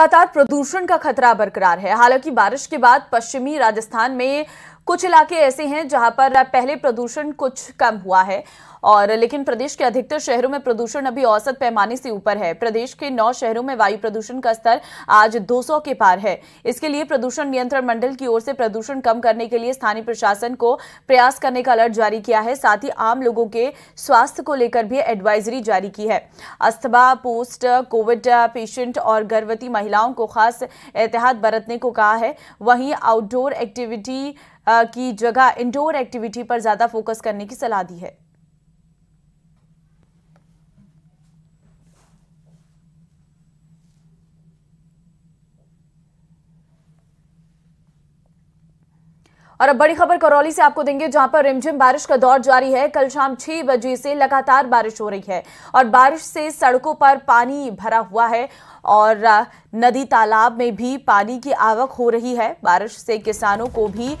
लगातार प्रदूषण का खतरा बरकरार है हालांकि बारिश के बाद पश्चिमी राजस्थान में कुछ इलाके ऐसे हैं जहां पर पहले प्रदूषण कुछ कम हुआ है और लेकिन प्रदेश के अधिकतर शहरों में प्रदूषण अभी औसत पैमाने से ऊपर है प्रदेश के नौ शहरों में वायु प्रदूषण का स्तर आज 200 के पार है इसके लिए प्रदूषण नियंत्रण मंडल की ओर से प्रदूषण कम करने के लिए स्थानीय प्रशासन को प्रयास करने का अलर्ट जारी किया है साथ ही आम लोगों के स्वास्थ्य को लेकर भी एडवाइजरी जारी की है अस्थमा पोस्ट कोविड पेशेंट और गर्भवती महिलाओं को खास एहतियात बरतने को कहा है वहीं आउटडोर एक्टिविटी की जगह इंडोर एक्टिविटी पर ज़्यादा फोकस करने की सलाह दी है और अब बड़ी खबर करौली से आपको देंगे जहां पर रिमझिम बारिश का दौर जारी है कल शाम छह बजे से लगातार बारिश हो रही है और बारिश से सड़कों पर पानी भरा हुआ है और नदी तालाब में भी पानी की आवक हो रही है बारिश से किसानों को भी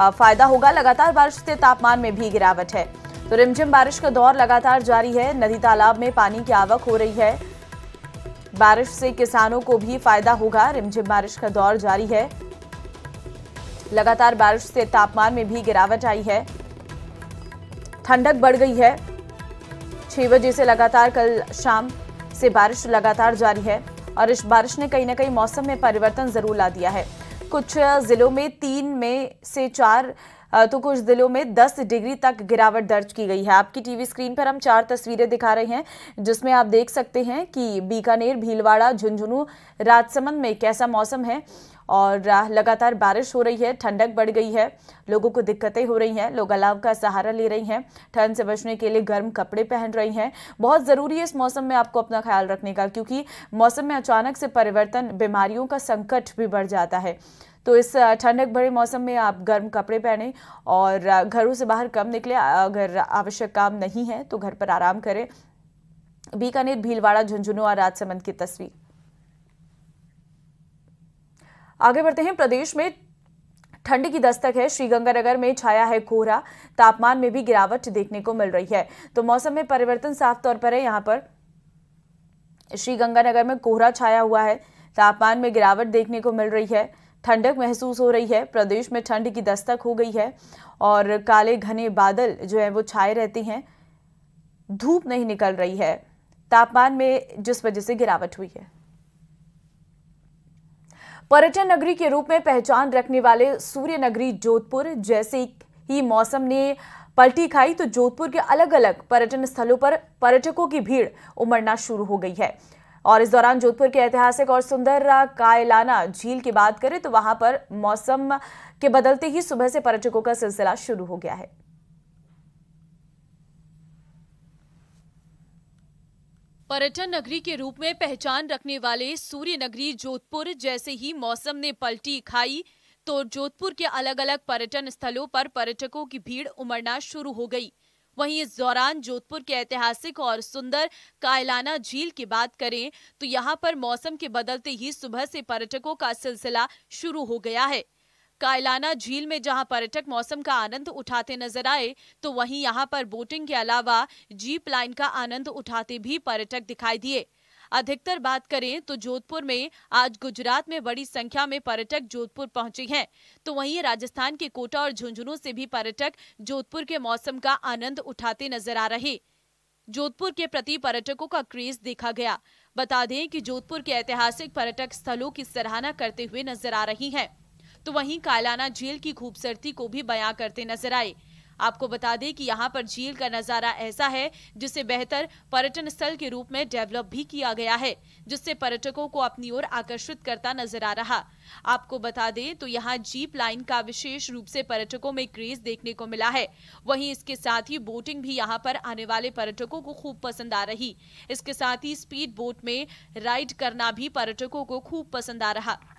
फायदा होगा लगातार बारिश से तापमान में भी गिरावट है तो रिमझिम बारिश का दौर लगातार जारी है नदी तालाब में पानी की आवक हो रही है बारिश से किसानों को भी फायदा होगा रिमझिम बारिश का दौर जारी है लगातार बारिश से तापमान में भी गिरावट आई है ठंडक बढ़ गई है छह बजे से लगातार कल शाम से बारिश लगातार जारी है और इस बारिश ने कहीं ना कहीं मौसम में परिवर्तन जरूर ला दिया है कुछ ज़िलों में तीन में से चार तो कुछ जिलों में 10 डिग्री तक गिरावट दर्ज की गई है आपकी टीवी स्क्रीन पर हम चार तस्वीरें दिखा रहे हैं जिसमें आप देख सकते हैं कि बीकानेर भीलवाड़ा झुंझुनू राजसमंद में कैसा मौसम है और लगातार बारिश हो रही है ठंडक बढ़ गई है लोगों को दिक्कतें हो रही हैं लोग अलाव का सहारा ले रही हैं ठंड से बचने के लिए गर्म कपड़े पहन रही हैं बहुत ज़रूरी है इस मौसम में आपको अपना ख्याल रखने का क्योंकि मौसम में अचानक से परिवर्तन बीमारियों का संकट भी बढ़ जाता है तो इस ठंडक भरे मौसम में आप गर्म कपड़े पहने और घरों से बाहर कम निकले अगर आवश्यक काम नहीं है तो घर पर आराम करें बीकानेर भीलवाड़ा झुंझुनू और राजसमंद की तस्वीर आगे बढ़ते हैं प्रदेश में ठंड की दस्तक है श्रीगंगानगर में छाया है कोहरा तापमान में भी गिरावट देखने को मिल रही है तो मौसम में परिवर्तन साफ तौर पर है यहां पर श्रीगंगानगर में कोहरा छाया हुआ है तापमान में गिरावट देखने को मिल रही है ठंडक महसूस हो रही है प्रदेश में ठंड की दस्तक हो गई है और काले घने बादल जो है वो छाए रहते हैं धूप नहीं निकल रही है तापमान में जिस वजह से गिरावट हुई है पर्यटन नगरी के रूप में पहचान रखने वाले सूर्य नगरी जोधपुर जैसे ही मौसम ने पलटी खाई तो जोधपुर के अलग अलग पर्यटन स्थलों पर पर्यटकों की भीड़ उमड़ना शुरू हो गई है और इस दौरान जोधपुर के ऐतिहासिक और सुंदर कायलाना झील की बात करें तो वहां पर मौसम के बदलते ही सुबह से पर्यटकों का सिलसिला शुरू हो गया है पर्यटन नगरी के रूप में पहचान रखने वाले सूर्य नगरी जोधपुर जैसे ही मौसम ने पलटी खाई तो जोधपुर के अलग अलग पर्यटन स्थलों पर पर्यटकों की भीड़ उमड़ना शुरू हो गई वहीं इस दौरान जोधपुर के ऐतिहासिक और सुंदर कायलाना झील की बात करें तो यहाँ पर मौसम के बदलते ही सुबह से पर्यटकों का सिलसिला शुरू हो गया है कायलाना झील में जहां पर्यटक मौसम का आनंद उठाते नजर आए तो वहीं यहां पर बोटिंग के अलावा जीप लाइन का आनंद उठाते भी पर्यटक दिखाई दिए अधिकतर बात करें तो जोधपुर में आज गुजरात में बड़ी संख्या में पर्यटक जोधपुर पहुंचे हैं तो वहीं राजस्थान के कोटा और झुंझुनू से भी पर्यटक जोधपुर के मौसम का आनंद उठाते नजर आ रहे जोधपुर के प्रति पर्यटकों का क्रेज देखा गया बता दें कि जोधपुर के ऐतिहासिक पर्यटक स्थलों की सराहना करते हुए नजर आ रही हैं तो वहीं कायलाना झील की खूबसूरती को भी बयां करते नजर आए आपको बता दें कि यहाँ पर झील का नजारा ऐसा है जिसे बेहतर पर्यटन स्थल के रूप में डेवलप भी किया गया है जिससे पर्यटकों को अपनी ओर आकर्षित करता नजर आ रहा आपको बता दें तो यहाँ जीप लाइन का विशेष रूप से पर्यटकों में क्रेज देखने को मिला है वहीं इसके साथ ही बोटिंग भी यहाँ पर आने वाले पर्यटकों को खूब पसंद आ रही इसके साथ ही स्पीड बोट में राइड करना भी पर्यटकों को खूब पसंद आ रहा